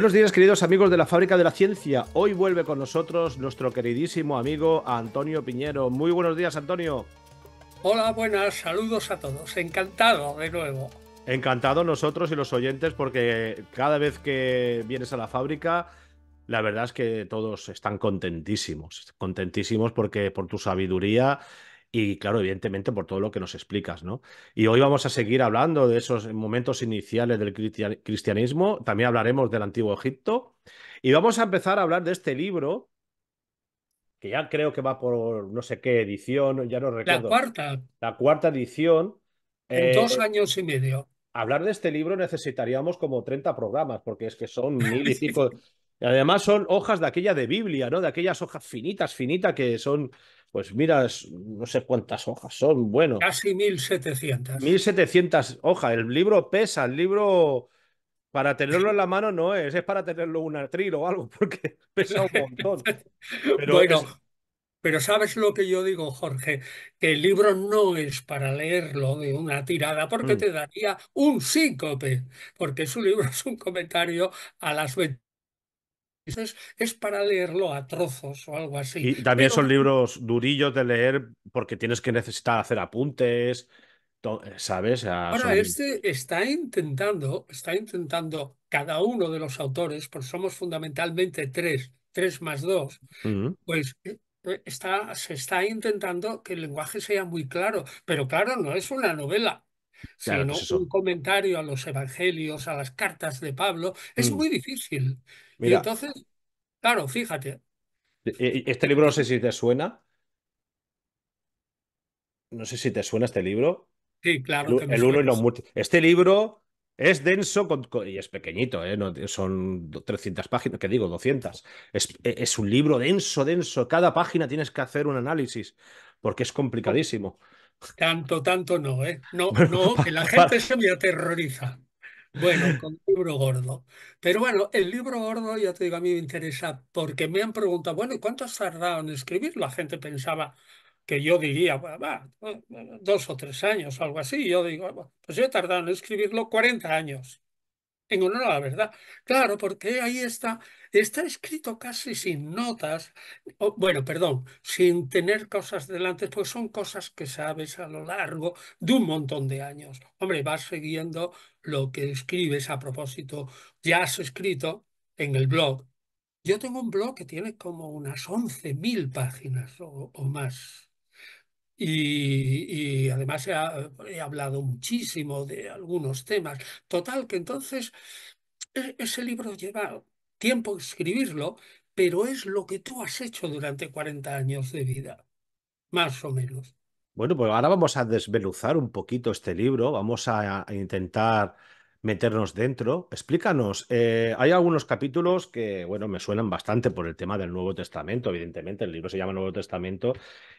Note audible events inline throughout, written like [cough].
Buenos días, queridos amigos de la Fábrica de la Ciencia. Hoy vuelve con nosotros nuestro queridísimo amigo Antonio Piñero. Muy buenos días, Antonio. Hola, buenas, saludos a todos. Encantado de nuevo. Encantado nosotros y los oyentes porque cada vez que vienes a la fábrica, la verdad es que todos están contentísimos, contentísimos porque por tu sabiduría y claro, evidentemente por todo lo que nos explicas, ¿no? Y hoy vamos a seguir hablando de esos momentos iniciales del cristianismo, también hablaremos del Antiguo Egipto y vamos a empezar a hablar de este libro que ya creo que va por no sé qué edición, ya no recuerdo. La cuarta. La cuarta edición. En dos eh, años y medio. Hablar de este libro necesitaríamos como 30 programas, porque es que son [laughs] mil y Además son hojas de aquella de Biblia, ¿no? De aquellas hojas finitas, finitas que son pues mira, no sé cuántas hojas son, bueno. Casi 1700. 1700 hojas, el libro pesa, el libro para tenerlo en la mano no es, es para tenerlo un atril o algo, [laughs] porque pesa un montón. [laughs] Pero bueno, pero sabes lo que yo digo, Jorge, que el libro no es para leerlo de una tirada, porque mm. te daría un síncope, porque su libro [laughs] es un comentario a las suerte es para leerlo a trozos o algo así. Y también son libros durillos de leer porque tienes que necesitar hacer apuntes, ¿sabes? Ahora, este está intentando, está intentando cada uno de los autores, porque somos fundamentalmente tres, tres más dos, pues eh, eh, Está, se está intentando que el lenguaje sea muy claro, pero claro, no es una novela, si sino pues un comentario a los evangelios, a las cartas de Pablo, es mm. muy difícil. y entonces, claro, fíjate. E, e, este libro no sé si te suena. No sé si te suena este libro. Sí, claro. Este libro es denso y es pequeñito, ¿eh? son 300 páginas, que digo, 200. E, es, un libro denso, denso. Cada página tienes que hacer un análisis porque es complicadísimo. Tanto, tanto no, ¿eh? No, no, [laughs] que la gente se me aterroriza. Bueno, con el libro gordo. Pero bueno, el libro gordo, ya te digo, a mí me interesa porque me han preguntado, bueno, ¿y cuánto has tardado en escribirlo La gente pensaba que yo diría, va, dos o tres años o algo así. Yo digo, pues yo he tardado en escribirlo 40 años. En honor a la verdad. Claro, porque ahí está Está escrito casi sin notas, bueno, perdón, sin tener cosas delante, pues son cosas que sabes a lo largo de un montón de años. Hombre, vas siguiendo lo que escribes a propósito. Ya has escrito en el blog. Yo tengo un blog que tiene como unas 11.000 páginas o, más. Y, además he, hablado muchísimo de algunos temas. Total, que entonces e, ese libro lleva tiempo escribirlo, pero es lo que tú has hecho durante 40 años de vida, más o menos. Bueno, pues ahora vamos a desveluzar un poquito este libro, vamos a, intentar meternos dentro. Explícanos, eh, hay algunos capítulos que, bueno, me suenan bastante por el tema del Nuevo Testamento, evidentemente, el libro se llama Nuevo Testamento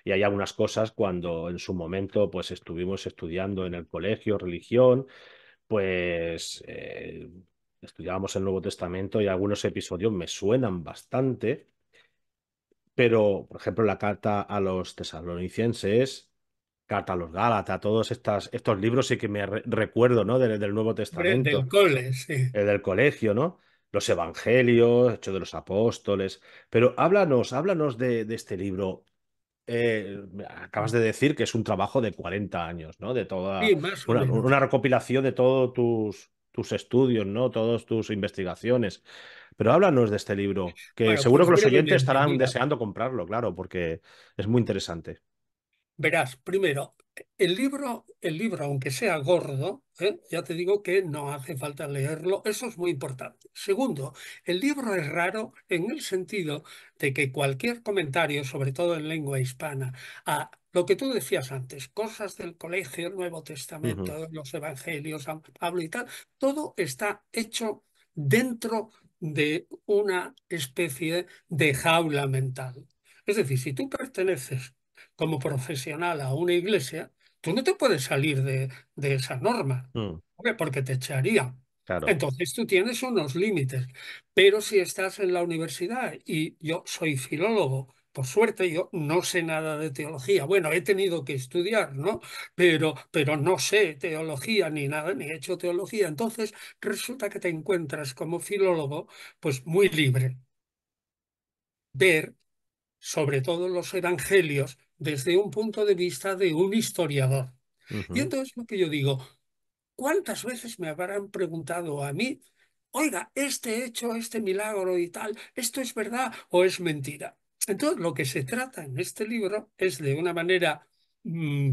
y hay algunas cosas cuando en su momento pues estuvimos estudiando en el colegio religión, pues eh, estudiábamos el Nuevo Testamento y algunos episodios me suenan bastante, pero, por ejemplo, la carta a los tesalonicenses, carta a los Gálatas, todos estos libros sí que me recuerdo, ¿no? Del, del Nuevo Testamento. El del colegio, ¿no? Los evangelios, hecho de los Apóstoles. Pero háblanos, háblanos de, este libro. Eh, acabas de decir que es un trabajo de 40 años, ¿no? De toda. una recopilación de todos tus, tus estudios, ¿no? Todas tus investigaciones. Pero háblanos de este libro, que seguro pues que los oyentes estarán deseando comprarlo, claro, porque es muy interesante. Verás, primero, el libro, el libro aunque sea gordo, ¿eh? ya te digo que no hace falta leerlo, eso es muy importante. Segundo, el libro es raro en el sentido de que cualquier comentario, sobre todo en lengua hispana, a lo que tú decías antes, cosas del colegio, el Nuevo Testamento, los Evangelios, San Pablo y tal, todo está hecho dentro de una especie de jaula mental. Es decir, si tú perteneces como profesional a una iglesia, tú no te puedes salir de, esa norma, mm. porque te echaría. Entonces tú tienes unos límites, pero si estás en la universidad y yo soy filólogo por suerte yo no sé nada de teología. Bueno, he tenido que estudiar, ¿no? Pero, pero no sé teología ni nada, ni he hecho teología. Entonces resulta que te encuentras como filólogo pues muy libre. Ver sobre todo los evangelios desde un punto de vista de un historiador. Y entonces lo que yo digo, ¿cuántas veces me habrán preguntado a mí, oiga, este hecho, este milagro y tal, esto es verdad o es mentira? Entonces, lo que se trata en este libro es de una manera, mm,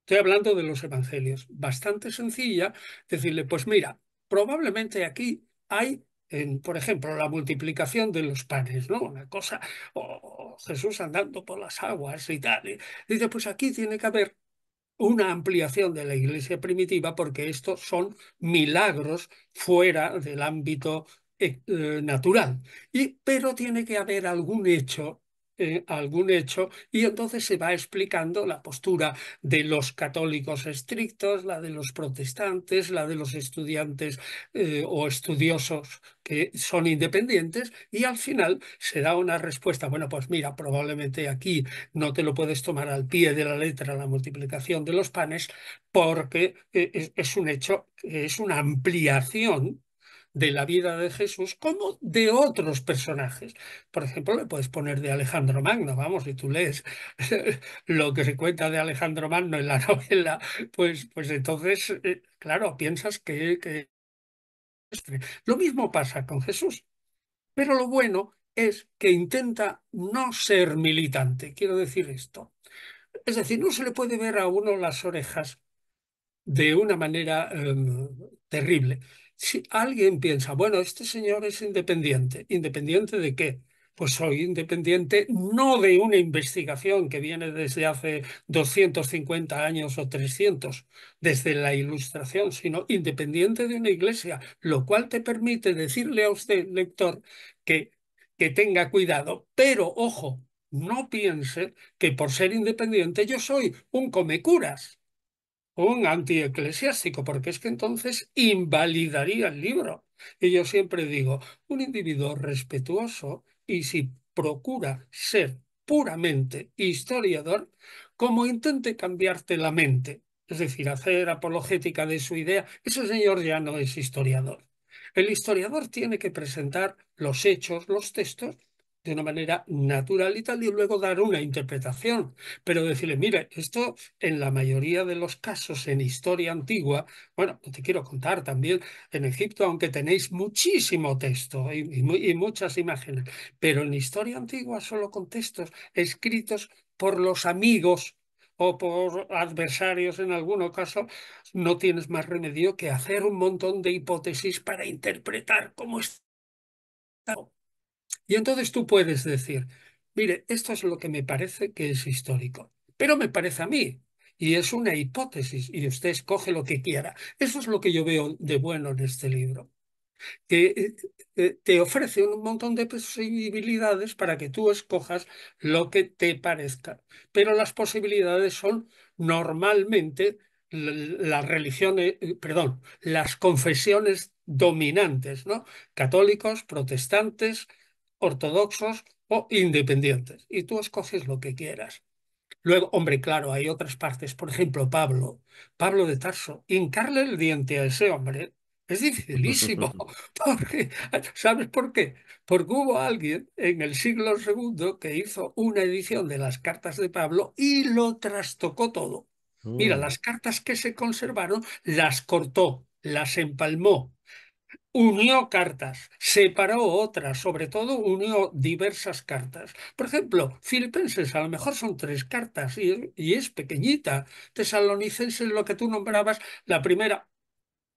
estoy hablando de los evangelios, bastante sencilla, decirle, pues mira, probablemente aquí hay en, por ejemplo, la multiplicación de los panes, ¿no? Una cosa, o Jesús andando por las aguas y tal. dice, pues aquí tiene que haber una ampliación de la iglesia primitiva porque estos son milagros fuera del ámbito eh, eh, natural. Y, pero tiene que haber algún hecho eh, algún hecho y entonces se va explicando la postura de los católicos estrictos, la de los protestantes, la de los estudiantes o estudiosos que son independientes y al final se da una respuesta, bueno, pues mira, probablemente aquí no te lo puedes tomar al pie de la letra la multiplicación de los panes porque es un hecho, es una ampliación de la vida de Jesús como de otros personajes. Por ejemplo, le puedes poner de Alejandro Magno, vamos, si tú lees [laughs] lo que se cuenta de Alejandro Magno en la [laughs] novela, pues, pues entonces, eh, claro, piensas que, Lo mismo pasa con Jesús. Pero lo bueno es que intenta no ser militante, quiero decir esto. Es decir, no se le puede ver a uno las orejas de una manera em, terrible. Si alguien piensa, bueno, este señor es independiente, ¿independiente de qué? Pues soy independiente no de una investigación que viene desde hace 250 años o 300, desde la ilustración, sino independiente de una iglesia, lo cual te permite decirle a usted, lector, que, que tenga cuidado. Pero, ojo, no piense que por ser independiente yo soy un comecuras un antieclesiástico, porque es que entonces invalidaría el libro. Y yo siempre digo, un individuo respetuoso y si procura ser puramente historiador, como intente cambiarte la mente, es decir, hacer apologética de su idea, ese señor ya no es historiador. El historiador tiene que presentar los hechos, los textos, de una manera natural y tal, y luego dar una interpretación. Pero decirle, mire, esto en la mayoría de los casos en historia antigua, bueno, pues te quiero contar también, en Egipto, aunque tenéis muchísimo texto y, muchas imágenes, pero en historia antigua solo con textos escritos por los amigos o por adversarios en alguno caso, no tienes más remedio que hacer un montón de hipótesis para interpretar cómo está y entonces tú puedes decir, mire, esto es lo que me parece que es histórico, pero me parece a mí, y es una hipótesis, y usted escoge lo que quiera. Eso es lo que yo veo de bueno en este libro, que eh, eh, eh, te ofrece un montón de posibilidades para que tú escojas lo que te parezca, pero las posibilidades son normalmente las religiones, perdón, las confesiones dominantes, ¿no? Católicos, protestantes, ortodoxos o independientes. Y tú escoges lo que quieras. Luego, hombre, claro, hay otras partes. Por ejemplo, Pablo, Pablo de Tarso, hincarle el diente a ese hombre es dificilísimo. [laughs] Porque, ¿Sabes por qué? Porque hubo alguien en el siglo II que hizo una edición de las cartas de Pablo y lo trastocó todo. Mira, oh. las cartas que se conservaron las cortó, las empalmó, unió cartas, separó otras, sobre todo unió diversas cartas. Por ejemplo, Filipenses a lo mejor son tres cartas y, es pequeñita. Tesalonicenses, lo que tú nombrabas, la primera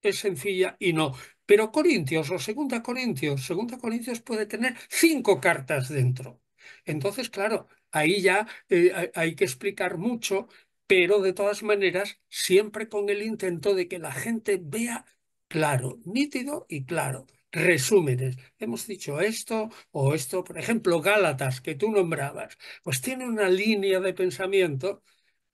es sencilla y no. Pero Corintios o Segunda Corintios, Segunda Corintios puede tener cinco cartas dentro. Entonces, claro, ahí ya eh, hay que explicar mucho, pero de todas maneras, siempre con el intento de que la gente vea claro, nítido y claro. Resúmenes. Hemos dicho esto o esto. Por ejemplo, Gálatas, que tú nombrabas, pues tiene una línea de pensamiento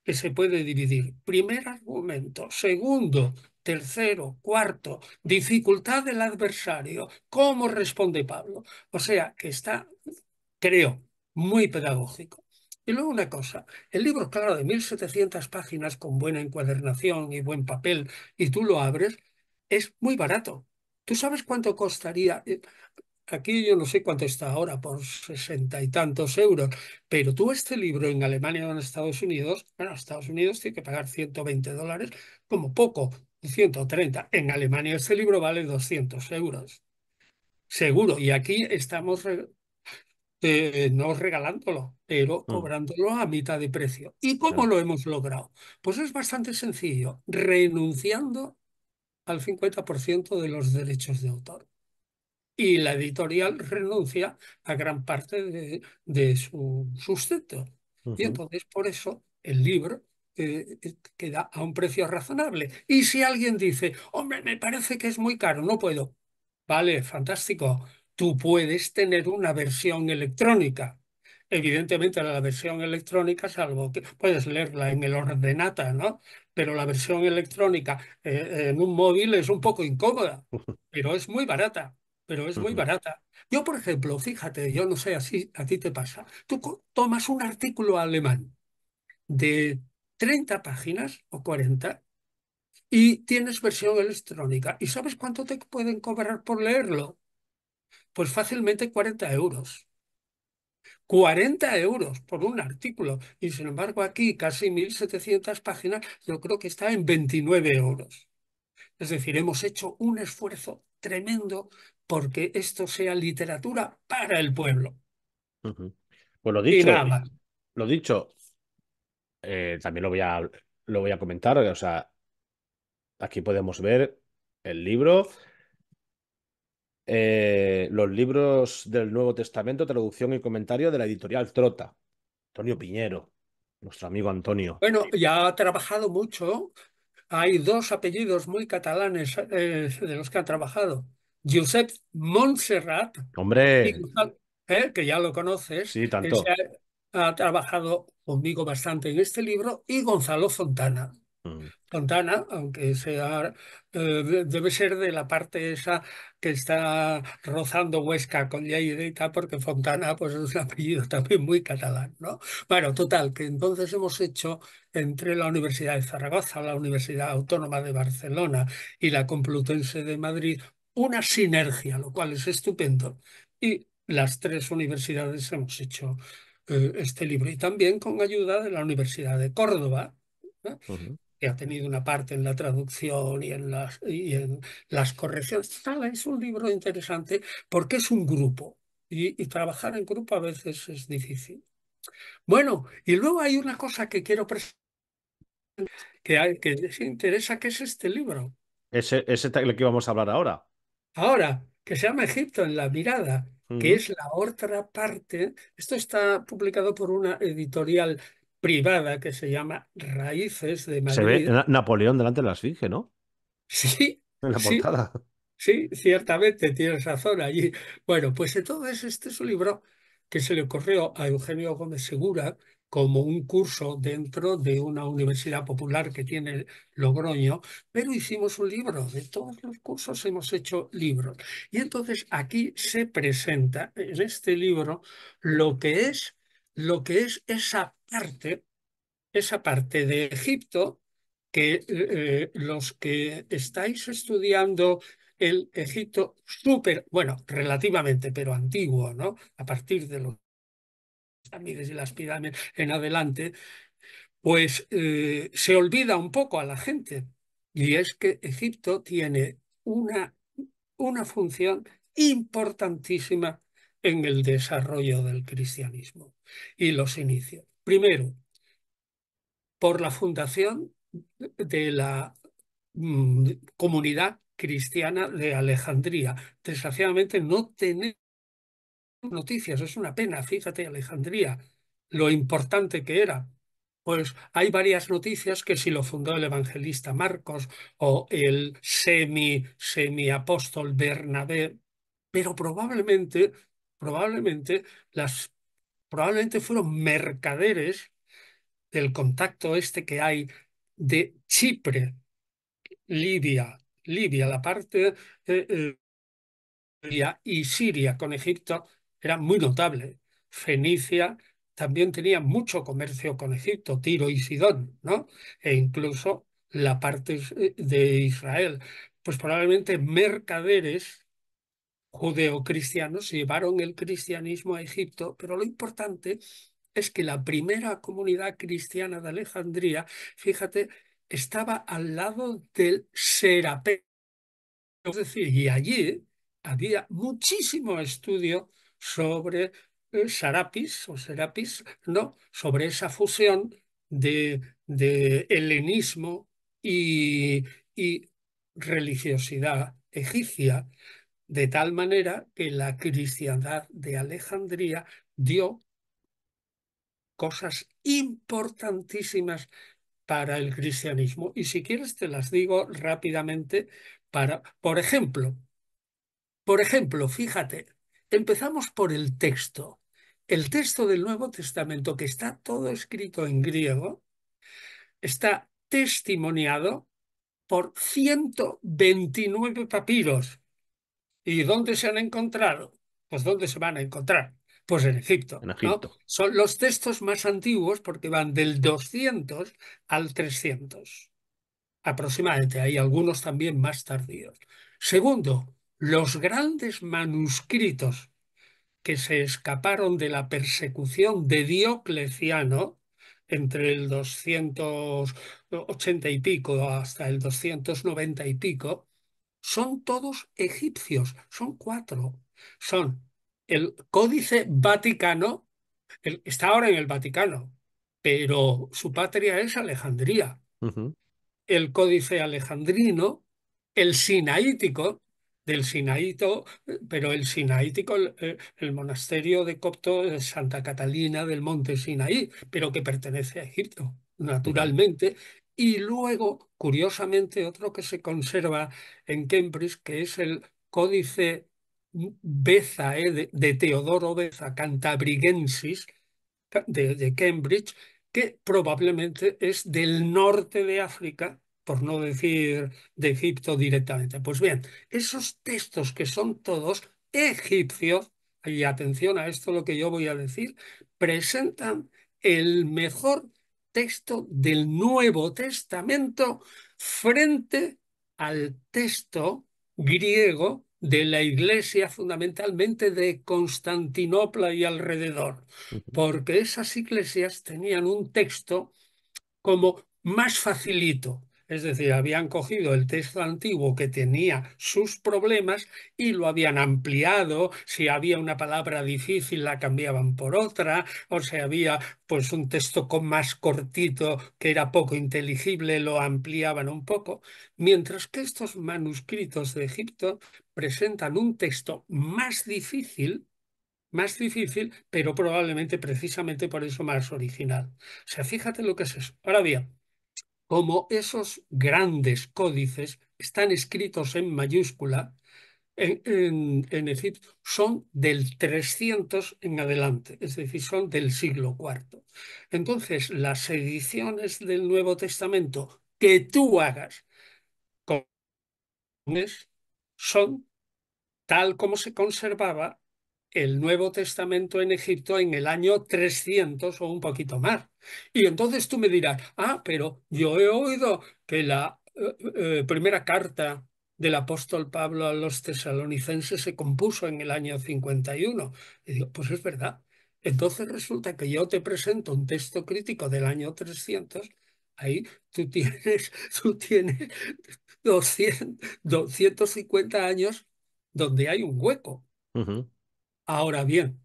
que se puede dividir. Primer argumento. Segundo, tercero, cuarto, dificultad del adversario, cómo responde Pablo. O sea, que está, creo, muy pedagógico. Y luego una cosa, el libro, claro, de 1700 páginas con buena encuadernación y buen papel, y tú lo abres, es muy barato. ¿Tú sabes cuánto costaría? Eh, aquí yo no sé cuánto está ahora, por sesenta y tantos euros, pero tú este libro en Alemania o en Estados Unidos, bueno, Estados Unidos tiene que pagar 120 dólares como poco, 130. En Alemania este libro vale 200 euros. Seguro, y aquí estamos eh, no regalándolo, pero mm. cobrándolo a mitad de precio. ¿Y cómo lo hemos logrado? Pues es bastante sencillo, renunciando al 50% de los derechos de autor. Y la editorial renuncia a gran parte de, su sustento. Y entonces, por eso, el libro eh, queda a un precio razonable. Y si alguien dice, hombre, me parece que es muy caro, no puedo. Vale, fantástico. Tú puedes tener una versión electrónica. Evidentemente la versión electrónica, salvo que puedes leerla en el ordenata, ¿no? pero la versión electrónica eh, en un móvil es un poco incómoda, [laughs] pero es muy barata, pero es muy barata. Yo, por ejemplo, fíjate, yo no sé, así a ti te pasa, tú tomas un artículo alemán de 30 páginas o 40 y tienes versión electrónica. ¿Y sabes cuánto te pueden cobrar por leerlo? Pues fácilmente 40 euros. 40 euros por un artículo y sin embargo aquí casi 1.700 páginas yo creo que está en 29 euros. Es decir, hemos hecho un esfuerzo tremendo porque esto sea literatura para el pueblo. Pues lo dicho, lo dicho, eh, también lo voy, a, lo voy a comentar, o sea, aquí podemos ver el libro, eh, los libros del Nuevo Testamento, traducción y comentario de la editorial Trota, Antonio Piñero, nuestro amigo Antonio. Bueno, ya ha trabajado mucho. Hay dos apellidos muy catalanes eh, de los que ha trabajado. Josep Montserrat. Hombre. Eh, que ya lo conoces. Sí, tanto. Ha, trabajado conmigo bastante en este libro. Y Gonzalo Fontana. Mm. Fontana, aunque sea, eh, debe ser de la parte esa que está rozando Huesca con Lleida porque Fontana pues, es un [laughs] apellido también muy catalán, ¿no? Bueno, total, que entonces hemos hecho entre la Universidad de Zaragoza, la Universidad Autónoma de Barcelona y la Complutense de Madrid una sinergia, lo cual es estupendo. Y las tres universidades hemos hecho eh, este libro y también con ayuda de la Universidad de Córdoba ha tenido una parte en la traducción y en las, y en las correcciones. Es un libro interesante porque es un grupo y, trabajar en grupo a veces es difícil. Bueno, y luego hay una cosa que quiero presentar que, que les interesa, que es este libro. Ese, es el que vamos a hablar ahora. Ahora, que se llama Egipto en la mirada, que es la otra parte. Esto está publicado por una editorial privada que se llama Raíces de Madrid. Se ve Napoleón delante de la Esfinge, ¿no? Sí. [laughs] En la sí, portada. Sí, ciertamente, tienes razón allí. Bueno, pues entonces este es un libro que se le ocurrió a Eugenio Gómez Segura como un curso dentro de una universidad popular que tiene Logroño, pero hicimos un libro, de todos los cursos hemos hecho libros. Y entonces aquí se presenta en este libro lo que es lo que es esa parte, esa parte de Egipto que eh, eh, los que estáis estudiando el Egipto súper, bueno, relativamente, pero antiguo, ¿no? A partir de los pirámides y las pirámides en adelante, pues eh, se olvida un poco a la gente. Y es que Egipto tiene una, una función importantísima en el desarrollo del cristianismo y los inicios. Primero, por la fundación de la mm, comunidad cristiana de Alejandría. Desgraciadamente no tenemos noticias, es una pena, fíjate Alejandría, lo importante que era. Pues hay varias noticias que si lo fundó el evangelista Marcos o el semi, semi apóstol Bernabé, pero probablemente probablemente, las, probablemente fueron mercaderes del contacto este que hay de Chipre, Libia, Libia, la parte de eh, eh, y Siria con Egipto era muy notable. Fenicia también tenía mucho comercio con Egipto, Tiro y Sidón, ¿no? E incluso la parte eh, de Israel. Pues probablemente mercaderes judeocristianos llevaron el cristianismo a Egipto, pero lo importante es que la primera comunidad cristiana de Alejandría, fíjate, estaba al lado del Serape. Es decir, y allí había muchísimo estudio sobre el eh, Sarapis o Serapis, ¿no? sobre esa fusión de, helenismo y religiosidad egipcia de tal manera que la cristiandad de Alejandría dio cosas importantísimas para el cristianismo. Y si quieres te las digo rápidamente para, por ejemplo, por ejemplo, fíjate, empezamos por el texto. El texto del Nuevo Testamento, que está todo escrito en griego, está testimoniado por 129 papiros. ¿Y dónde se han encontrado? Pues ¿dónde se van a encontrar? Pues en Egipto. Son los textos más antiguos porque van del 200 al 300 aproximadamente. Hay algunos también más tardíos. Segundo, los grandes manuscritos que se escaparon de la persecución de Diocleciano entre el 280 y pico hasta el 290 y pico, son todos egipcios, son cuatro. Son el Códice Vaticano, está ahora en el Vaticano, pero su patria es Alejandría. El Códice Alejandrino, el Sinaítico, del Sinaíto, pero el Sinaítico, el, el, monasterio de Copto de Santa Catalina del Monte Sinaí, pero que pertenece a Egipto, naturalmente, y luego, curiosamente, otro que se conserva en Cambridge, que es el Códice Beza, eh, de, Teodoro Beza, Cantabrigensis, de, de Cambridge, que probablemente es del norte de África, por no decir de Egipto directamente. Pues bien, esos textos que son todos egipcios, y atención a esto lo que yo voy a decir, presentan el mejor texto del Nuevo Testamento frente al texto griego de la iglesia fundamentalmente de Constantinopla y alrededor, porque esas iglesias tenían un texto como más facilito, es decir, habían cogido el texto antiguo que tenía sus problemas y lo habían ampliado. Si había una palabra difícil, la cambiaban por otra. O si había pues, un texto con más cortito que era poco inteligible, lo ampliaban un poco. Mientras que estos manuscritos de Egipto presentan un texto más difícil, más difícil, pero probablemente precisamente por eso más original. O sea, fíjate lo que es eso. Ahora bien, como esos grandes códices están escritos en mayúscula en, Egipto, son del 300 en adelante, es decir, son del siglo IV. Entonces, las ediciones del Nuevo Testamento que tú hagas son tal como se conservaba el Nuevo Testamento en Egipto en el año 300 o un poquito más. Y entonces tú me dirás, ah, pero yo he oído que la eh, eh, primera carta del apóstol Pablo a los tesalonicenses se compuso en el año 51. Y digo, pues es verdad. Entonces resulta que yo te presento un texto crítico del año 300, ahí tú [laughs] tienes, tú tienes 200, 250 años donde hay un hueco. Ahora bien,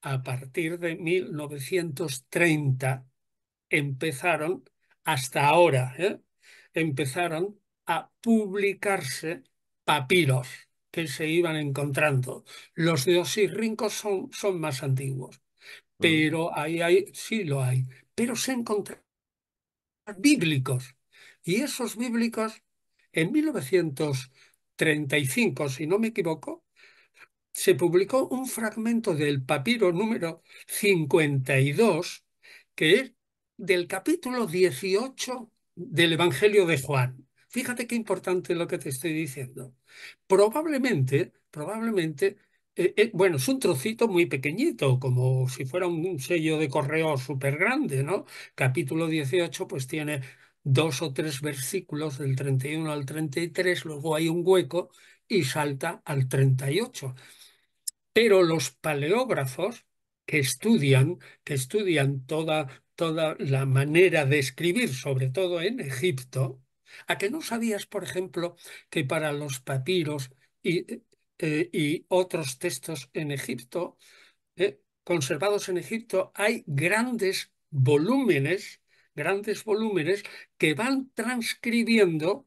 a partir de 1930 empezaron, hasta ahora, ¿eh? empezaron a publicarse papiros que se iban encontrando. Los de Osis son, son más antiguos, mm. pero ahí hay, sí lo hay, pero se encontraron bíblicos. Y esos bíblicos, en 1935, si no me equivoco, se publicó un fragmento del papiro número 52, que es del capítulo 18 del Evangelio de Juan. Fíjate qué importante lo que te estoy diciendo. Probablemente, probablemente, eh, eh, bueno, es un trocito muy pequeñito, como si fuera un, sello de correo súper grande, ¿no? Capítulo 18, pues tiene dos o tres versículos del 31 al 33, luego hay un hueco y salta al 38. Pero los paleógrafos que estudian, estudian toda, toda la manera de escribir, sobre todo en Egipto, ¿a que no sabías, por ejemplo, que para los papiros y, eh, eh, otros textos en Egipto, eh, conservados en Egipto, hay grandes volúmenes, grandes volúmenes que van transcribiendo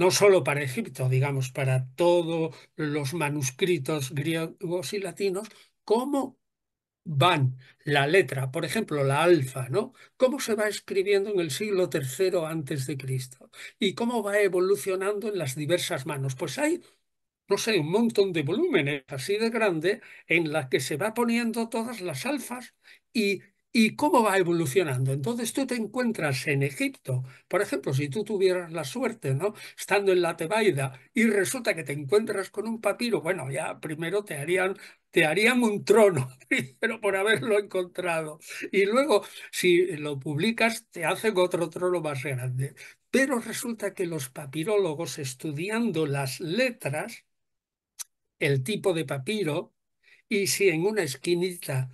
no solo para Egipto, digamos, para todos los manuscritos griegos y latinos, cómo van la letra, por ejemplo, la alfa, ¿no? ¿Cómo se va escribiendo en el siglo III antes de Cristo? ¿Y cómo va evolucionando en las diversas manos? Pues hay, no sé, un montón de volúmenes así de grande en las que se va poniendo todas las alfas y y cómo va evolucionando. Entonces tú te encuentras en Egipto, por ejemplo, si tú tuvieras la suerte, ¿no? Estando en la Tebaida y resulta que te encuentras con un papiro, bueno, ya primero te harían te harían un trono, [laughs] pero por haberlo encontrado. Y luego, si lo publicas, te hacen otro trono más grande. Pero resulta que los papirólogos, estudiando las letras, el tipo de papiro, y si en una esquinita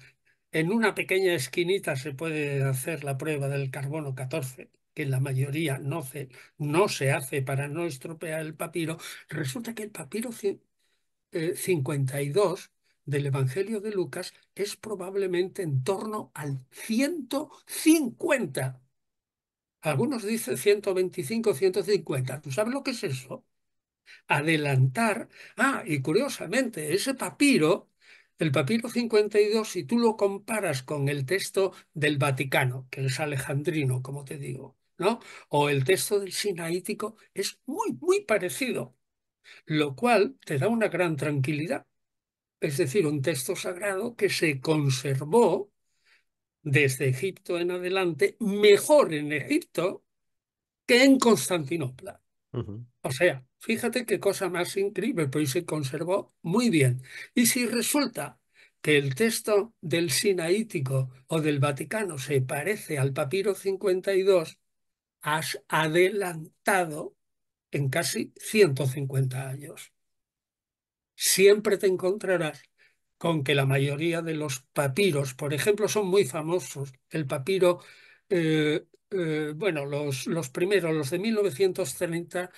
en una pequeña esquinita se puede hacer la prueba del carbono 14, que en la mayoría no se, hace para no estropear el papiro. Resulta que el papiro 52 eh, del Evangelio de Lucas es probablemente en torno al 150. Algunos dicen 125, 150. ¿Tú sabes lo que es eso? Adelantar. Ah, y curiosamente, ese papiro el papiro 52, si tú lo comparas con el texto del Vaticano, que es alejandrino, como te digo, ¿no? o el texto del Sinaítico, es muy, muy parecido, lo cual te da una gran tranquilidad. Es decir, un texto sagrado que se conservó desde Egipto en adelante, mejor en Egipto que en Constantinopla. O sea, Fíjate qué cosa más increíble, pues se conservó muy bien. Y si resulta que el texto del Sinaítico o del Vaticano se parece al papiro 52, has adelantado en casi 150 años. Siempre te encontrarás con que la mayoría de los papiros, por ejemplo, son muy famosos. El papiro, eh, eh, bueno, los, los primeros, los de 1930,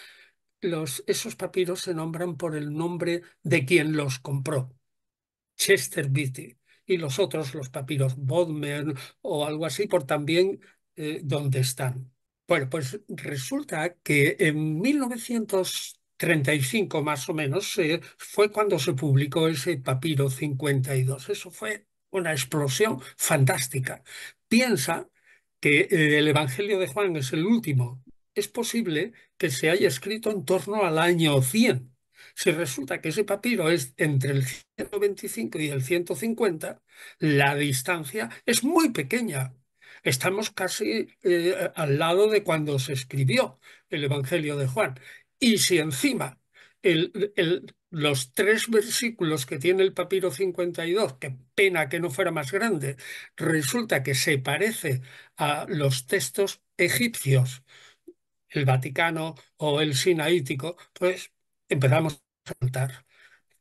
los, esos papiros se nombran por el nombre de quien los compró, Chester Beatty, y los otros, los papiros Bodmer o algo así, por también dónde eh, donde están. Bueno, pues resulta que en 1935 más o menos eh, fue cuando se publicó ese papiro 52. Eso fue una explosión fantástica. Piensa que eh, el Evangelio de Juan es el último es posible que se haya escrito en torno al año 100. Si resulta que ese papiro es entre el 125 y el 150, la distancia es muy pequeña. Estamos casi eh, al lado de cuando se escribió el Evangelio de Juan. Y si encima los tres versículos que tiene el papiro 52, que pena que no fuera más grande, resulta que se parece a los textos egipcios el Vaticano o el Sinaítico, pues empezamos a saltar.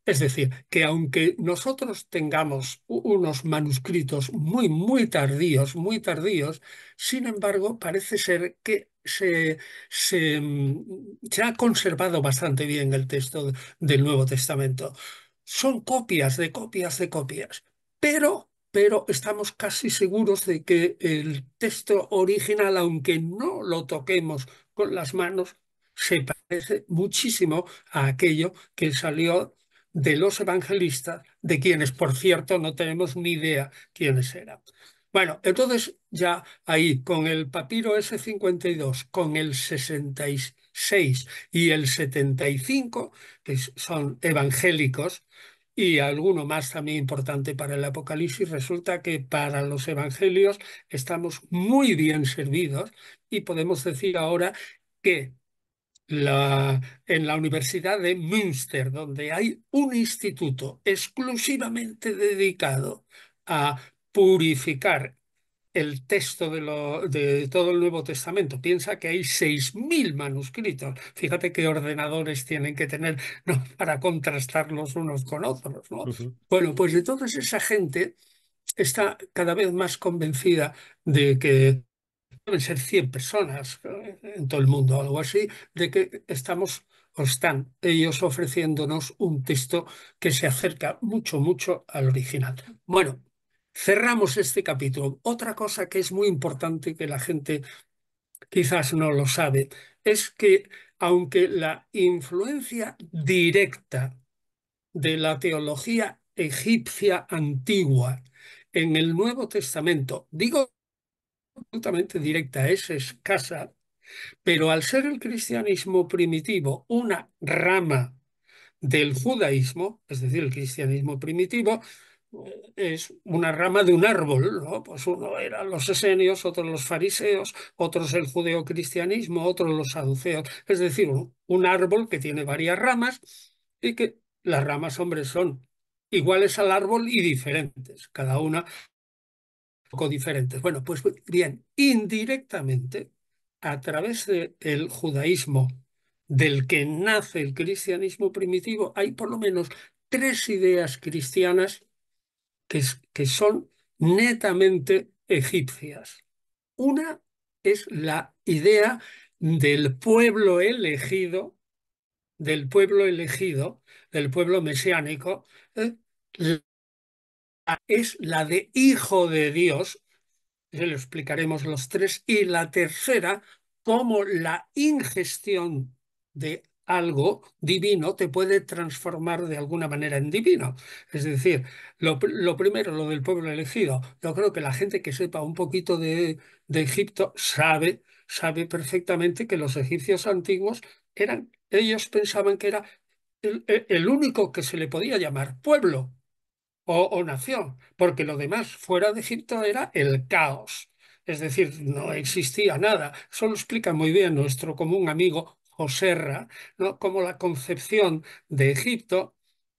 Es decir, que aunque nosotros tengamos unos manuscritos muy, muy tardíos, muy tardíos, sin embargo, parece ser que se, se, mm, se ha conservado bastante bien el texto del Nuevo Testamento. Son copias de copias de copias, pero pero estamos casi seguros de que el texto original, aunque no lo toquemos con las manos se parece muchísimo a aquello que salió de los evangelistas, de quienes, por cierto, no tenemos ni idea quiénes eran. Bueno, entonces ya ahí, con el papiro S52, con el 66 y el 75, que son evangélicos, y alguno más también importante para el Apocalipsis, resulta que para los evangelios estamos muy bien servidos y podemos decir ahora que la, en la Universidad de Münster, donde hay un instituto exclusivamente dedicado a purificar el texto de, lo, de, todo el Nuevo Testamento. Piensa que hay 6.000 manuscritos. Fíjate qué ordenadores tienen que tener ¿no? para contrastarlos unos con otros. ¿no? Bueno, pues de toda esa gente está cada vez más convencida de que deben ser 100 personas en todo el mundo, algo así, de que estamos o están ellos ofreciéndonos un texto que se acerca mucho, mucho al original. Bueno, Cerramos este capítulo. Otra cosa que es muy importante que la gente quizás no lo sabe es que aunque la influencia directa de la teología egipcia antigua en el Nuevo Testamento, digo absolutamente directa, es escasa, pero al ser el cristianismo primitivo una rama del judaísmo, es decir, el cristianismo primitivo, es una rama de un árbol, ¿no? Pues uno eran los esenios, otros los fariseos, otros el judeocristianismo, otros los saduceos. Es decir, un, árbol que tiene varias ramas y que las ramas, hombres, son iguales al árbol y diferentes, cada una un poco diferentes. Bueno, pues bien, indirectamente, a través del judaísmo del que nace el cristianismo primitivo, hay por lo menos tres ideas cristianas que, son netamente egipcias. Una es la idea del pueblo elegido, del pueblo elegido, del pueblo mesiánico, ¿eh? es la de hijo de Dios, se lo explicaremos los tres, y la tercera como la ingestión de algo divino te puede transformar de alguna manera en divino. Es decir, lo, primero, lo del pueblo elegido. Yo creo que la gente que sepa un poquito de, de Egipto sabe, sabe perfectamente que los egipcios antiguos eran, ellos pensaban que era el, único que se le podía llamar pueblo o, o nación, porque lo demás fuera de Egipto era el caos. Es decir, no existía nada. Eso lo explica muy bien nuestro común amigo Serra, ¿no? como la concepción de Egipto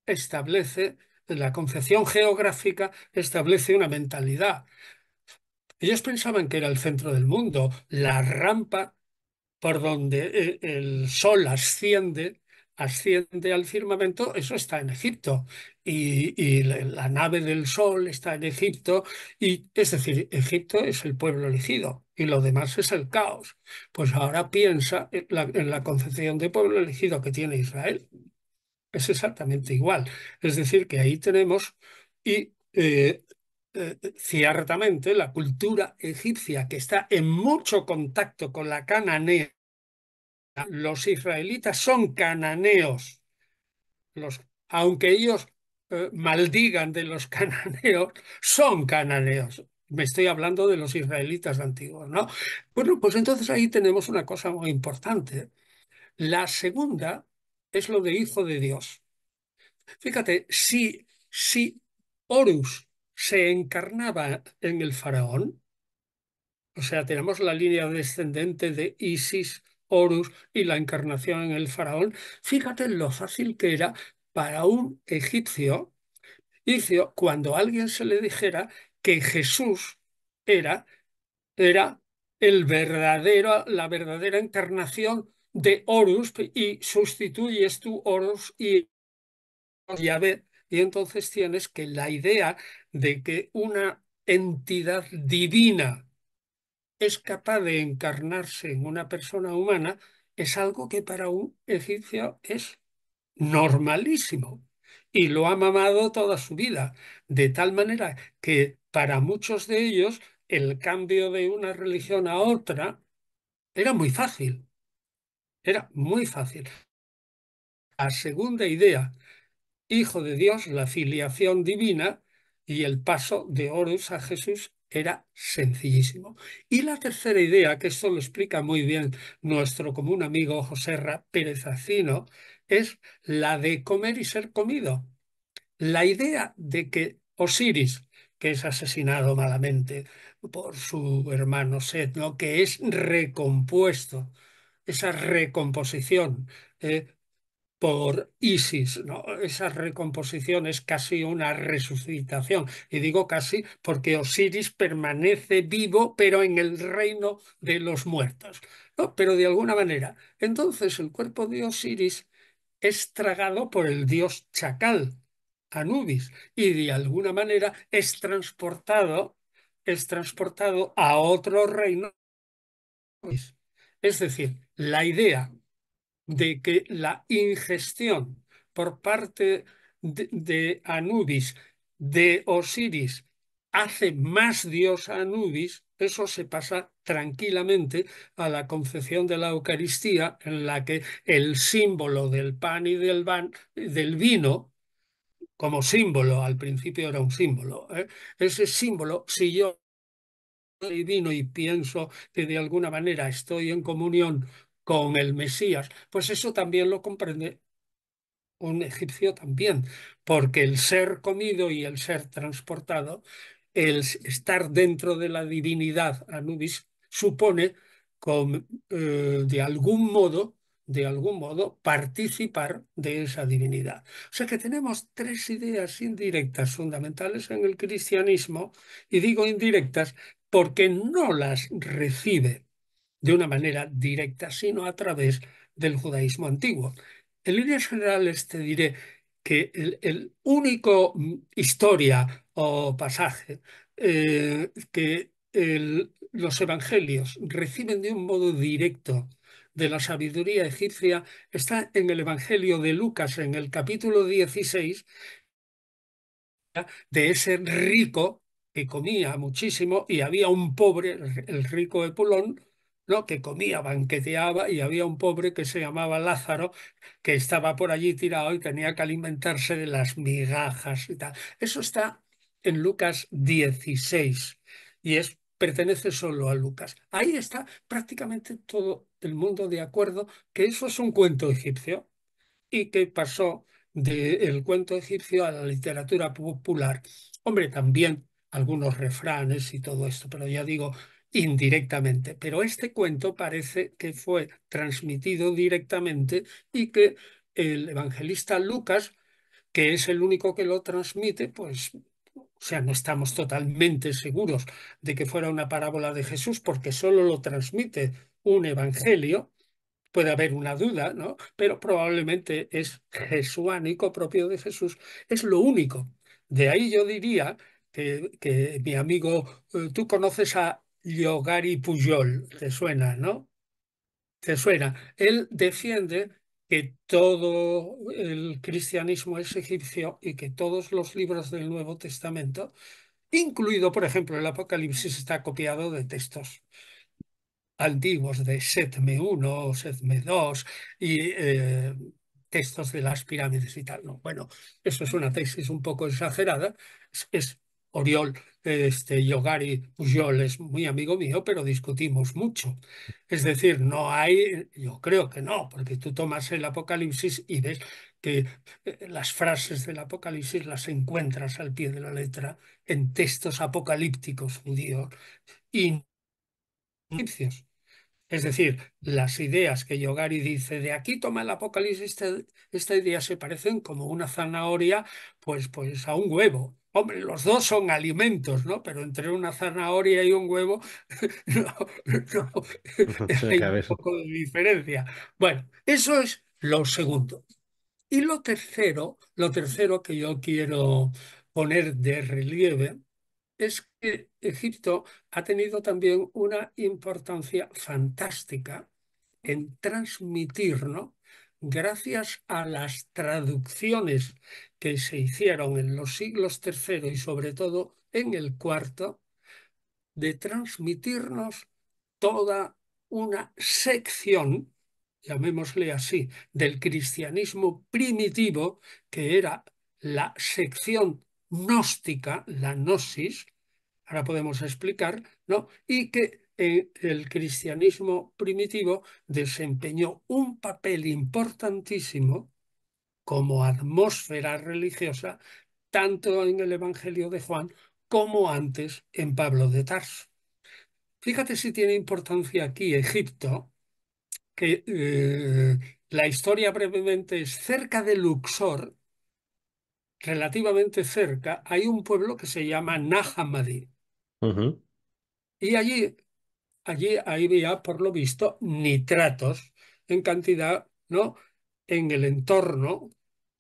establece, la concepción geográfica establece una mentalidad. Ellos pensaban que era el centro del mundo, la rampa por donde eh, el sol asciende asciende al firmamento, eso está en Egipto. Y, la, nave del sol está en Egipto. Y es decir, Egipto es el pueblo elegido y lo demás es el caos. Pues ahora piensa en la, concepción de pueblo elegido que tiene Israel. Es exactamente igual. Es decir, que ahí tenemos y eh, eh, ciertamente la cultura egipcia que está en mucho contacto con la cananea Ah, los israelitas son cananeos, los, aunque ellos eh, maldigan de los [laughs] cananeos, son cananeos. Me estoy hablando de los israelitas antiguos, ¿no? Bueno, pues entonces ahí tenemos una cosa muy importante. La segunda es lo de hijo de Dios. Fíjate, si, si Horus se encarnaba en el faraón, o sea, tenemos la línea descendente de Isis, Horus y la encarnación en el faraón, fíjate lo fácil que era para un egipcio, cuando alguien se le dijera que Jesús era, era el verdadero, la verdadera encarnación de Horus y sustituyes tú Horus y Yahvé. Y entonces tienes que la idea de que una entidad divina es capaz de encarnarse en una persona humana es algo que para un egipcio es normalísimo y lo ha mamado toda su vida, de tal manera que para muchos de ellos el cambio de una religión a otra era muy fácil, era muy fácil. La segunda idea, hijo de Dios, la filiación divina y el paso de Horus a Jesús era sencillísimo. Y la tercera idea, que esto lo explica muy bien nuestro común amigo José Ra Pérez Acino, es la de comer y ser comido. La idea de que Osiris, que es asesinado malamente por su hermano Set, ¿no? que es recompuesto, esa recomposición ¿eh? por Isis. ¿no? Esa recomposición es casi una resucitación. Y digo casi porque Osiris permanece vivo, pero en el reino de los muertos. ¿no? Pero de alguna manera. Entonces el cuerpo de Osiris es tragado por el dios chacal, Anubis, y de alguna manera es transportado, es transportado a otro reino. Es decir, la idea de que la ingestión por parte de, Anubis, de Osiris, hace más dios a Anubis, eso se pasa tranquilamente a la concepción de la Eucaristía, en la que el símbolo del pan y del, del vino, como símbolo, al principio era un símbolo, ¿eh? ese símbolo, si yo soy vino y pienso que de alguna manera estoy en comunión con el Mesías. Pues eso también lo comprende un egipcio también, porque el ser comido y el ser transportado, el estar dentro de la divinidad Anubis, supone eh, de algún modo de algún modo, participar de esa divinidad. O sea que tenemos tres ideas indirectas fundamentales en el cristianismo, y digo indirectas porque no las recibe de una manera directa, sino a través del judaísmo antiguo. En líneas generales te diré que el, único mm, historia o pasaje eh, que los evangelios reciben de un modo directo de la sabiduría egipcia está en el Evangelio de Lucas, en el capítulo 16, de ese rico que comía muchísimo y había un pobre, el rico Epulón, que comía, banqueteaba y había un pobre que se llamaba Lázaro que estaba por allí tirado y tenía que alimentarse de las migajas y tal. Eso está en Lucas 16 y es pertenece solo a Lucas. Ahí está prácticamente todo el mundo de acuerdo que eso es un cuento egipcio y que pasó del cuento egipcio a la literatura popular. Hombre, también algunos refranes y todo esto, pero ya digo, indirectamente. Pero este cuento parece que fue transmitido directamente y que el evangelista Lucas, que es el único que lo transmite, pues o sea, no estamos totalmente seguros de que fuera una parábola de Jesús porque solo lo transmite un evangelio. Puede haber una duda, ¿no? Pero probablemente es jesuánico propio de Jesús. Es lo único. De ahí yo diría que, que mi amigo, eh, tú conoces a Yogari Puyol, te suena, ¿no? Te suena. Él defiende que todo el cristianismo es egipcio y que todos los libros del Nuevo Testamento, incluido, por ejemplo, el Apocalipsis, está copiado de textos antiguos de Setme I, Setme II y eh, textos de las pirámides y tal. bueno, eso es una tesis un poco exagerada. es Oriol este, Yogari yo es muy amigo mío, pero discutimos mucho. Es decir, no hay, yo creo que no, porque tú tomas el Apocalipsis y ves que eh, las frases del Apocalipsis las encuentras al pie de la letra en textos apocalípticos judíos y egipcios. Es decir, las ideas que Yogari dice de aquí toma el Apocalipsis, este, esta idea se parecen como una zanahoria, pues, pues a un huevo. Hombre, los dos son alimentos, ¿no? Pero entre una zanahoria y un huevo, [laughs] no, [laughs] hay un poco de diferencia. Bueno, eso es lo segundo. Y lo tercero, lo tercero que yo quiero poner de relieve es que Egipto ha tenido también una importancia fantástica en transmitir, ¿no? Gracias a las traducciones que se hicieron en los siglos III y sobre todo en el cuarto, de transmitirnos toda una sección, llamémosle así, del cristianismo primitivo, que era la sección gnóstica, la gnosis, ahora podemos explicar, ¿no? Y que en eh, el cristianismo primitivo desempeñó un papel importantísimo como atmósfera religiosa tanto en el Evangelio de Juan como antes en Pablo de Tarso. Fíjate si tiene importancia aquí Egipto, que eh, la historia brevemente es cerca de Luxor, relativamente cerca, hay un pueblo que se llama Nahamadi. Y allí, allí había, por lo visto, nitratos en cantidad, ¿no? En el entorno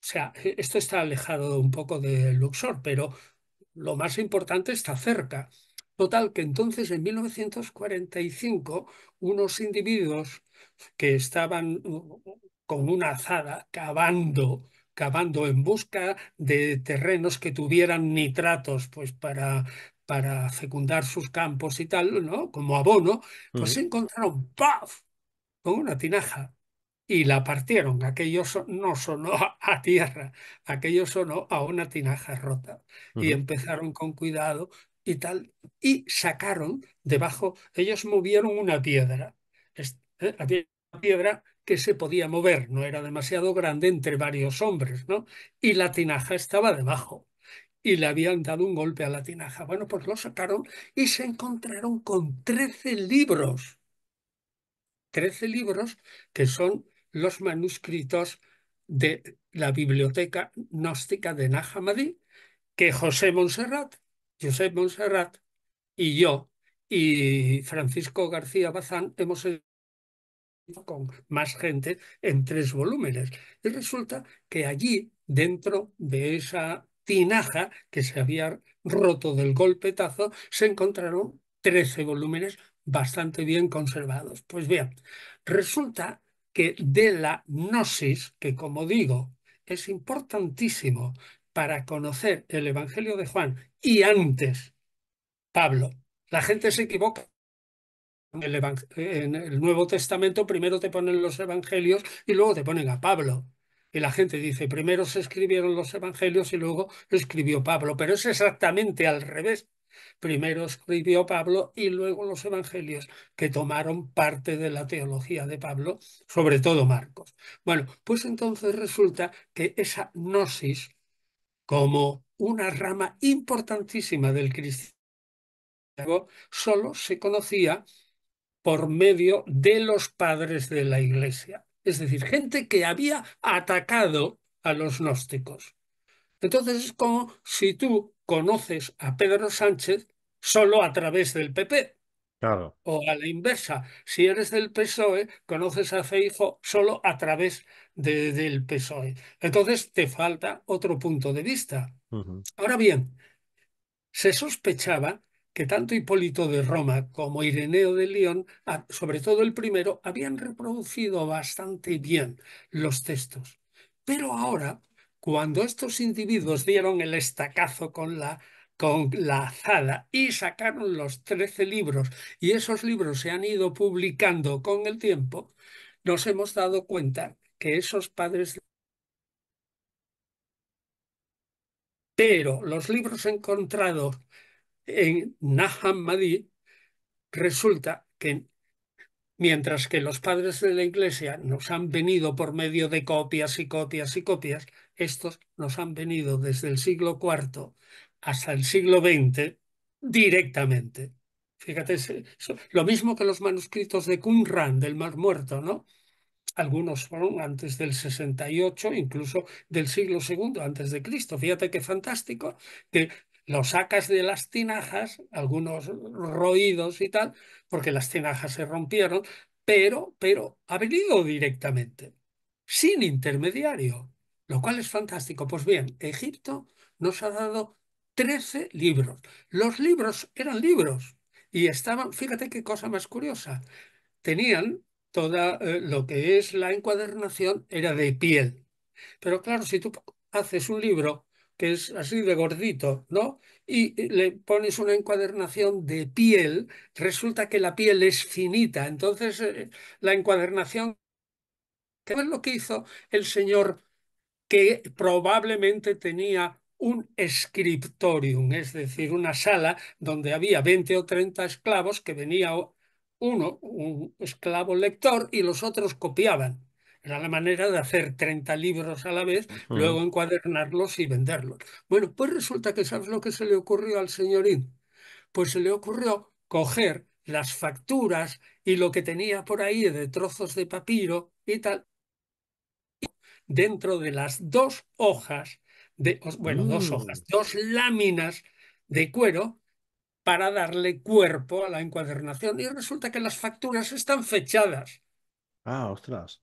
o sea, e-, esto está alejado un poco de Luxor, pero lo más importante está cerca. Total, que entonces en 1945 unos individuos que estaban con una azada cavando, cavando en busca de terrenos que tuvieran nitratos, pues para, para fecundar sus campos y tal, ¿no? Como abono, pues se encontraron, ¡paf! con una tinaja y la partieron. Aquello no sonó a, tierra, aquello sonó a una tinaja rota. Y empezaron con cuidado y tal. Y sacaron debajo, ellos movieron una piedra. una ¿eh? piedra que se podía mover, no era demasiado grande entre varios hombres, ¿no? Y la tinaja estaba debajo. Y le habían dado un golpe a la tinaja. Bueno, pues lo sacaron y se encontraron con 13 libros. 13 libros que son los manuscritos de la Biblioteca Gnóstica de Najamadí, que José Montserrat, José Montserrat y yo y Francisco García Bazán hemos hecho con más gente en tres volúmenes. Y resulta que allí, dentro de esa tinaja que se había roto del golpetazo, se encontraron 13 volúmenes bastante bien conservados. Pues bien, resulta de la gnosis, que como digo, es importantísimo para conocer el Evangelio de Juan y antes Pablo. La gente se equivoca. en el Nuevo Testamento primero te ponen los Evangelios y luego te ponen a Pablo. Y la gente dice, primero se escribieron los Evangelios y luego escribió Pablo, pero es exactamente al revés. Primero escribió Pablo y luego los evangelios, que tomaron parte de la teología de Pablo, sobre todo Marcos. Bueno, pues entonces resulta que esa gnosis, como una rama importantísima del cristianismo, solo se conocía por medio de los padres de la iglesia, es decir, gente que había atacado a los gnósticos. Entonces es como si tú conoces a Pedro Sánchez solo a través del PP. Claro. O a la inversa, si eres del PSOE, conoces a Feijo solo a través de, del PSOE. Entonces te falta otro punto de vista. Ahora bien, se sospechaba que tanto Hipólito de Roma como Ireneo de León, sobre todo el primero, habían reproducido bastante bien los textos. Pero ahora cuando estos individuos dieron el estacazo con la azada y sacaron los 13 libros y esos libros se han ido publicando con el tiempo, nos hemos dado cuenta que esos padres... Pero los libros encontrados en Nahamadi, resulta que mientras que los padres de la iglesia nos han venido por medio de copias y copias y copias, estos nos han venido desde el siglo IV hasta el siglo XX directamente. Fíjate, lo mismo que los manuscritos de Qumran, del Mar Muerto, ¿no? Algunos fueron antes del 68, incluso del siglo II antes de Cristo. Fíjate qué fantástico que lo sacas de las tinajas, algunos roídos y tal, porque las tinajas se rompieron, pero, pero ha venido directamente, sin intermediario lo cual es fantástico. Pues bien, Egipto nos ha dado 13 libros. Los libros eran libros y estaban, fíjate qué cosa más curiosa, tenían toda eh, lo que es la encuadernación era de piel. Pero claro, si tú haces un libro que es así de gordito, ¿no? Y le pones una encuadernación de piel, resulta que la piel es finita, entonces eh, la encuadernación ¿Qué es lo que hizo el señor que probablemente tenía un scriptorium, es decir, una sala donde había 20 o 30 esclavos que venía uno, un esclavo lector, y los otros copiaban. Era la manera de hacer 30 libros a la vez, luego encuadernarlos y venderlos. Bueno, pues resulta que ¿sabes lo que se le ocurrió al señorín? Pues se le ocurrió coger las facturas y lo que tenía por ahí de trozos de papiro y tal, dentro de las dos hojas, de, bueno, dos mm. hojas, dos láminas de cuero para darle cuerpo a la encuadernación. Y resulta que las facturas están fechadas. Ah, ostras.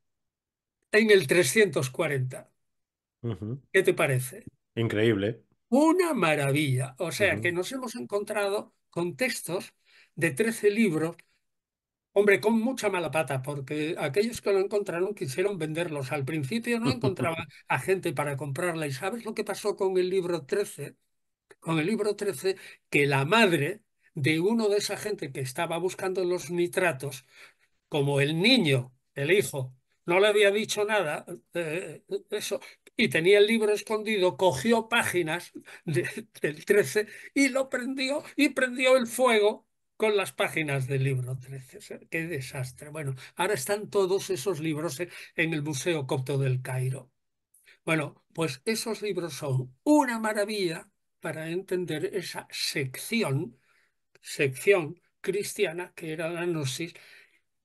En el 340. ¿Qué te parece? Increíble. Una maravilla. O sea que nos hemos encontrado con textos de 13 libros Hombre, con mucha mala pata, porque aquellos que lo encontraron quisieron venderlos. Al principio no encontraba [laughs] a gente para comprarla. ¿Y sabes lo que pasó con el libro 13? Con el libro 13, que la madre de uno de esa gente que estaba buscando los nitratos, como el niño, el hijo, no le había dicho nada, eh, eh, eso, y tenía el libro escondido, cogió páginas del 13 y lo prendió y prendió el fuego con las páginas del libro 13. Qué desastre. Bueno, ahora están todos esos libros en el Museo Copto del Cairo. Bueno, pues esos libros son una maravilla para entender esa sección, sección cristiana que era la gnosis,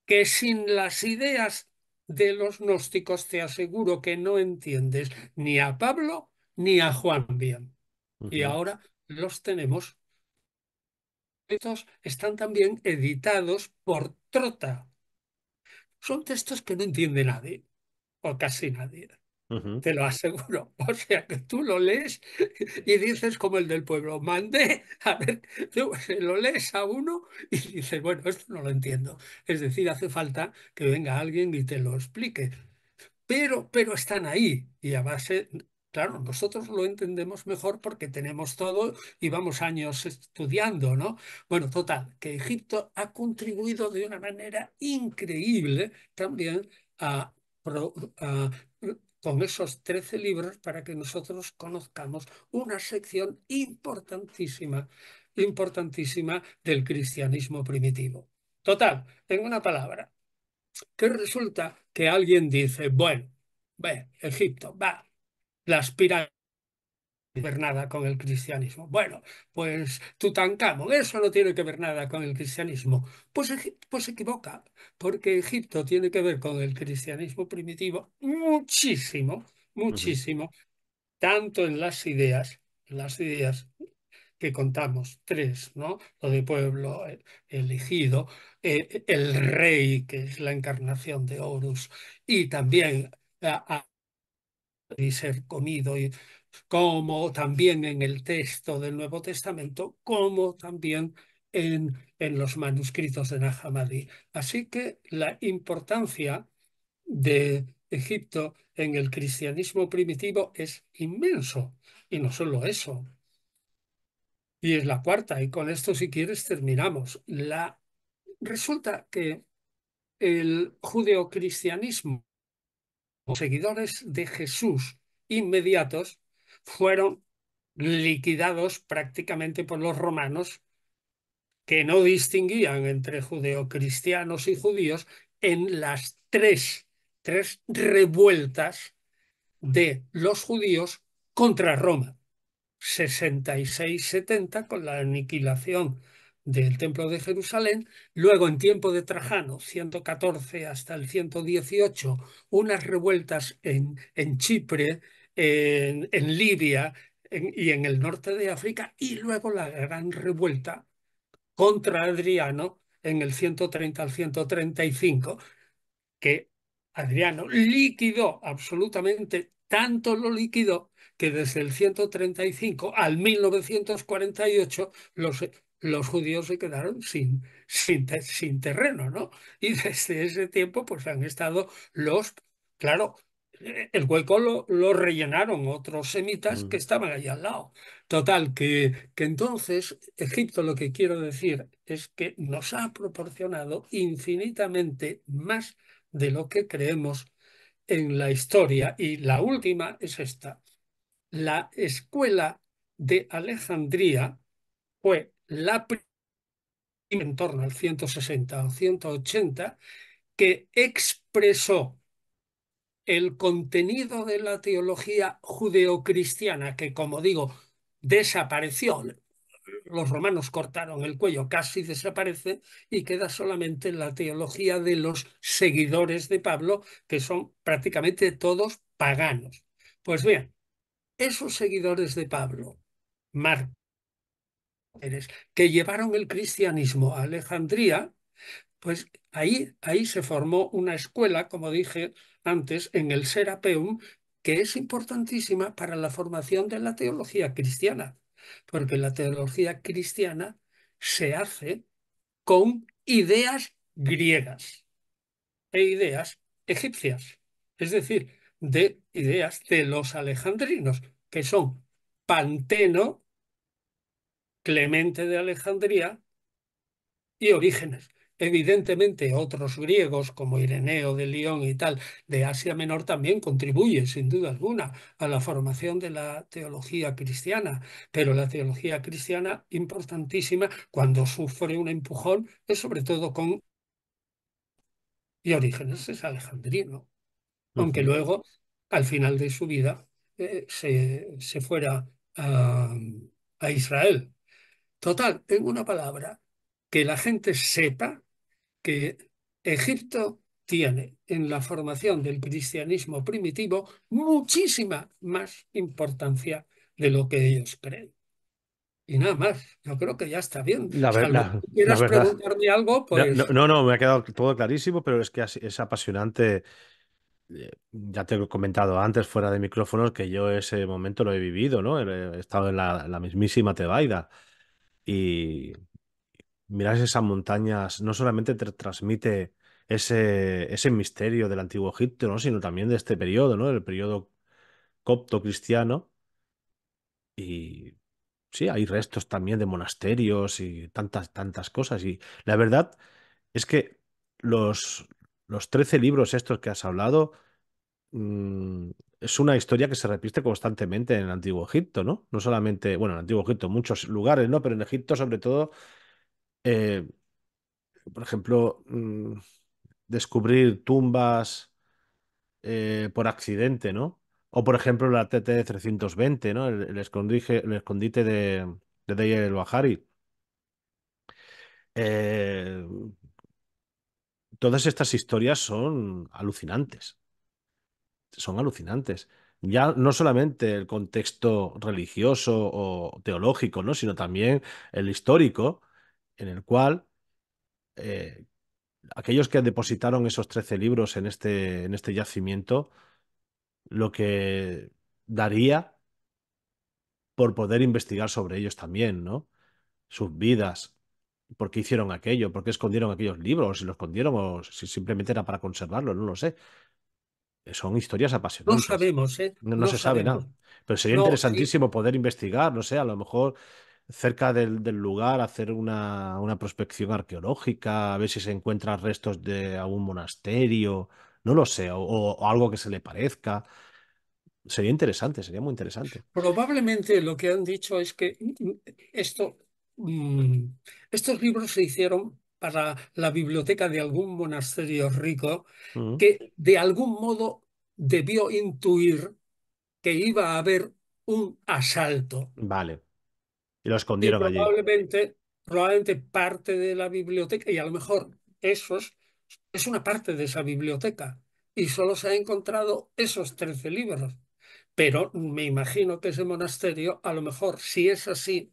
que sin las ideas de los gnósticos te aseguro que no entiendes ni a Pablo ni a Juan bien. Y ahora los tenemos están también editados por Trota. Son textos que no entiende nadie, o casi nadie. Te lo aseguro. [laughs] O sea que tú lo lees y dices como el del pueblo, mandé, a ver, [laughs] lo lees a uno y dices, bueno, esto no lo entiendo. Es decir, hace falta que venga alguien y te lo explique. Pero, pero están ahí y a base Claro, nosotros lo entendemos mejor porque tenemos todo y vamos años estudiando, ¿no? Bueno, total, que Egipto ha contribuido de una manera increíble también con esos 13 libros para que nosotros conozcamos una sección importantísima, importantísima del cristianismo primitivo. Total, en una palabra, que resulta que alguien dice, bueno, ve, Egipto, va, la pirámides no ver nada con el cristianismo. Bueno, pues Tutankamón, eso no tiene que ver nada con el cristianismo. Pues, pues se equivoca, porque Egipto tiene que ver con el cristianismo primitivo muchísimo, muchísimo, tanto en las ideas, en las ideas que contamos, tres, ¿no? Lo de pueblo eh, elegido, eh, el rey, que es la encarnación de Horus, y también y ser comido, y, como también en el texto del Nuevo Testamento, como también en, en los manuscritos de Nag Así que la importancia de Egipto en el cristianismo primitivo es inmenso. Y no solo eso. Y es la cuarta, y con esto si quieres terminamos. La... Resulta que el judeocristianismo los seguidores de Jesús inmediatos fueron liquidados prácticamente por los romanos que no distinguían entre judeocristianos y judíos en las tres, tres revueltas de los judíos contra Roma. 66-70 con la aniquilación del Templo de Jerusalén, luego en tiempo de Trajano, 114 hasta el 118, unas revueltas en, en Chipre, en, Libia y en el norte de África, y luego la gran revuelta contra Adriano en el 130 al 135, que Adriano liquidó absolutamente, tanto lo liquidó que desde el 135 al 1948 los los judíos se quedaron sin, sin, terreno, ¿no? Y desde ese tiempo pues han estado los, claro, el hueco lo, rellenaron otros semitas que mm. estaban ahí al lado. Total, que, que, entonces Egipto lo que quiero decir es que nos ha proporcionado infinitamente más de lo que creemos en la historia. Y la última es esta. La escuela de Alejandría fue la en torno al 160 o 180, que expresó el contenido de la teología judeocristiana, que como digo, desapareció. Los romanos cortaron el cuello, casi desaparece, y queda solamente la teología de los seguidores de Pablo, que son prácticamente todos paganos. Pues bien, esos seguidores de Pablo, Marcos, que llevaron el cristianismo a Alejandría, pues ahí, ahí se formó una escuela, como dije antes, en el Serapeum, que es importantísima para la formación de la teología cristiana, porque la teología cristiana se hace con ideas griegas e ideas egipcias, es decir, de ideas de los alejandrinos, que son Panteno, Clemente de Alejandría y Orígenes. Evidentemente, otros griegos como Ireneo de León y tal de Asia Menor también contribuyen, sin duda alguna, a la formación de la teología cristiana. Pero la teología cristiana, importantísima, cuando sufre un empujón, es sobre todo con... Y Orígenes es alejandrino, aunque luego, al final de su vida, eh, se, fuera a, a Israel. Total, en una palabra, que la gente sepa que Egipto tiene en la formación del cristianismo primitivo muchísima más importancia de lo que ellos creen. Y nada más, yo creo que ya está bien. La verdad. Si ¿Quieres preguntarme algo? Pues... No, no, me ha quedado todo clarísimo, pero es que es apasionante. Eh, ya te he comentado antes, fuera de micrófonos, que yo ese momento lo he vivido, ¿no? He estado en la mismísima Tebaida y mirar esas montañas no solamente te transmite ese, ese misterio del antiguo Egipto, ¿no? sino también de este periodo, ¿no? el periodo copto-cristiano. Y sí, hay restos también de monasterios y tantas, tantas cosas. Y la verdad es que los, los 13 libros estos que has hablado mm, es una historia que se repite constantemente en el Antiguo Egipto, ¿no? No solamente, bueno, en el Antiguo Egipto, muchos lugares, ¿no? Pero en Egipto, sobre todo, eh, por ejemplo, mm, descubrir tumbas eh, por accidente, ¿no? O, por ejemplo, la TT-320, ¿no? El, escondite, escondite de, de Deir el Bahari. Eh, todas estas historias son alucinantes son alucinantes. Ya no solamente el contexto religioso o teológico, ¿no? sino también el histórico, en el cual eh, aquellos que depositaron esos 13 libros en este, en este yacimiento, lo que daría por poder investigar sobre ellos también, ¿no? Sus vidas, por qué hicieron aquello, por qué escondieron aquellos libros, si los escondieron o si simplemente era para conservarlos, no lo sé son historias apasionantes. No sabemos, ¿eh? No, se sabe nada. Pero sería interesantísimo poder investigar, no sé, a lo mejor cerca del, lugar hacer una, prospección arqueológica, a ver si se encuentran restos de algún monasterio, no lo sé, o, o algo que se le parezca. Sería interesante, sería muy interesante. Probablemente lo que han dicho es que mm, esto, mm, estos libros se hicieron para la biblioteca de algún monasterio rico, mm. que de algún modo debió intuir que iba a haber un asalto. Vale. Y lo escondieron y probablemente, Probablemente parte de la biblioteca, y a lo mejor esos, es una parte de esa biblioteca, y solo se han encontrado esos 13 libros. Pero me imagino que ese monasterio, a lo mejor, si es así,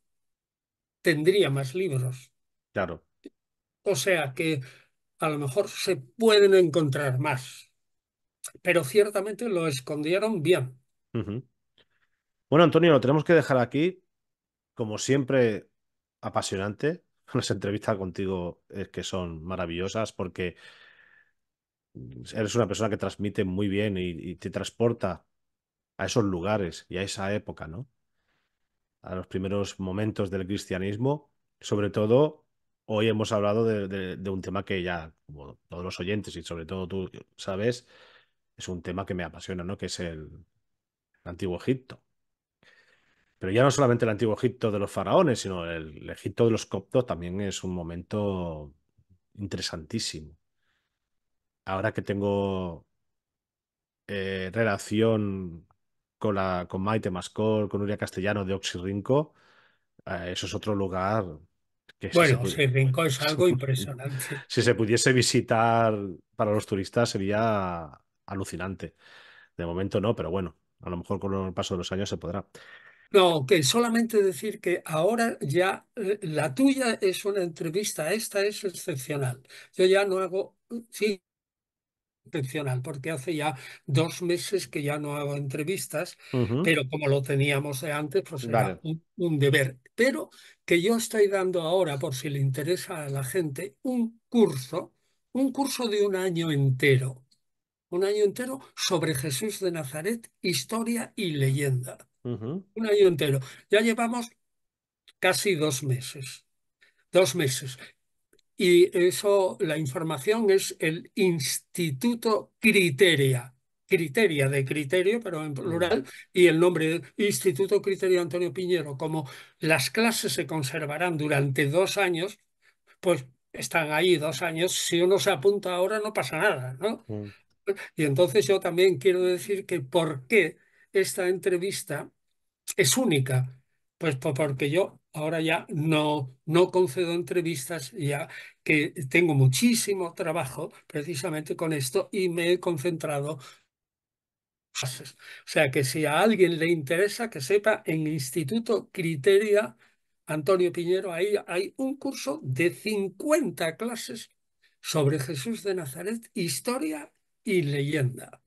tendría más libros. Claro. O sea que a lo mejor se pueden encontrar más, pero ciertamente lo escondieron bien. Bueno, Antonio, lo tenemos que dejar aquí. Como siempre, apasionante. [laughs] Las entrevistas contigo es eh, que son maravillosas porque eres una persona que transmite muy bien y, te transporta a esos lugares y a esa época, ¿no? A los primeros momentos del cristianismo, sobre todo hoy hemos hablado de, un tema que ya, como todos los oyentes y sobre todo tú sabes, es un tema que me apasiona, ¿no? Que es el, Antiguo Egipto. Pero ya no solamente el Antiguo Egipto de los faraones, sino el, Egipto de los coptos también es un momento interesantísimo. Ahora que tengo eh, relación con, la, con Maite Mascor, con Uria Castellano de Oxirrinco, eh, eso es otro lugar bueno, se es algo impresionante. [laughs] si se pudiese visitar para los turistas sería alucinante. De momento no, pero bueno, a lo mejor con el paso de los años se podrá. No, que solamente decir que ahora ya eh, la tuya es una entrevista, esta es excepcional. Yo ya no hago, sí, porque hace ya dos meses que ya no hago entrevistas, pero como lo teníamos de antes, pues era un, deber. Pero que yo estoy dando ahora, por si le interesa a la gente, un curso, un curso de un año entero, un año entero sobre Jesús de Nazaret, historia y leyenda. Un año entero. Ya llevamos casi dos meses. Dos meses y eso, la información es el Instituto Criteria. Criteria de criterio, pero en plural, y el nombre Instituto Criterio Antonio Piñero, como las clases se conservarán durante dos años, pues están ahí dos años. Si uno se apunta ahora, no pasa nada, ¿no? Mm. Y entonces yo también quiero decir que por qué esta entrevista es única. Pues porque yo ahora ya no, no concedo entrevistas, ya que tengo muchísimo trabajo precisamente con esto y me he concentrado. O sea que si a alguien le interesa, que sepa, en Instituto Criteria, Antonio Piñero, ahí hay un curso de 50 clases sobre Jesús de Nazaret, historia y leyenda.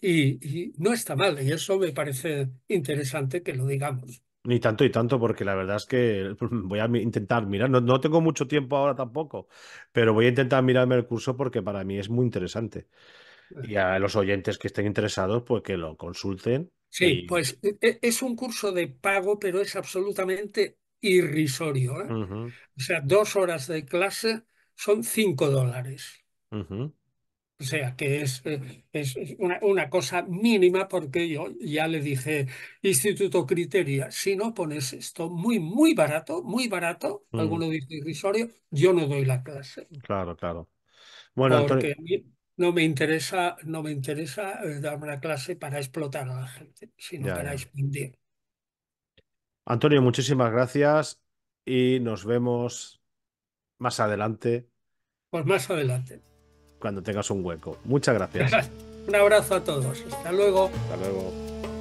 y no está mal, y eso me parece interesante que lo digamos. Ni tanto y tanto, porque la verdad es que [laughs] voy a intentar mirar, no, tengo mucho tiempo ahora tampoco, pero voy a intentar mirarme el curso porque para mí es muy interesante. Y a los oyentes que estén interesados, pues que lo consulten. Sí, pues e, e, es un curso de pago, pero es absolutamente irrisorio. ¿eh? O sea, dos horas de clase son cinco dólares. O sea, que es, eh, es una, cosa mínima porque yo ya le dije, Instituto Criteria, si no pones esto muy, muy barato, muy barato, mm. alguno dice irrisorio, yo no doy la clase. Claro, claro. Bueno, porque a mí no me interesa, no me interesa eh, dar una clase para explotar a la gente, sino para expandir. Antonio, muchísimas gracias y nos vemos más adelante. Pues más adelante cuando tengas un hueco. Muchas gracias. [laughs] un abrazo a todos. Hasta luego. Hasta luego.